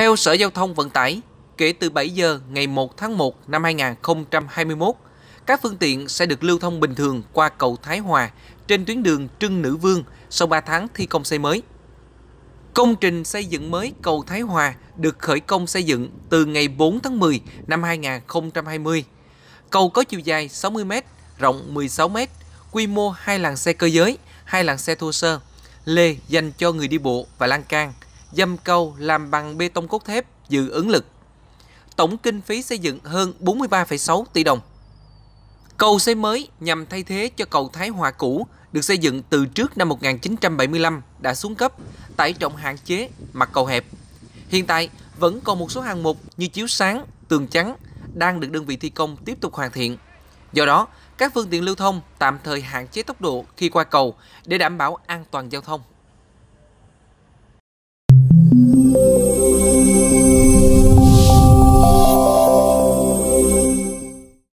Theo Sở Giao thông Vận tải, kể từ 7 giờ ngày 1 tháng 1 năm 2021, các phương tiện sẽ được lưu thông bình thường qua cầu Thái Hòa trên tuyến đường Trưng Nữ Vương sau 3 tháng thi công xây mới. Công trình xây dựng mới cầu Thái Hòa được khởi công xây dựng từ ngày 4 tháng 10 năm 2020. Cầu có chiều dài 60m, rộng 16m, quy mô 2 làn xe cơ giới, 2 làn xe thô sơ, lề dành cho người đi bộ và lan can – dâm câu làm bằng bê tông cốt thép dự ứng lực. Tổng kinh phí xây dựng hơn 43,6 tỷ đồng. Cầu xây mới nhằm thay thế cho cầu Thái Hòa cũ được xây dựng từ trước năm 1975 đã xuống cấp, tải trọng hạn chế, mặt cầu hẹp. Hiện tại vẫn còn một số hạng mục như chiếu sáng, tường chắn đang được đơn vị thi công tiếp tục hoàn thiện. Do đó, các phương tiện lưu thông tạm thời hạn chế tốc độ khi qua cầu để đảm bảo an toàn giao thông.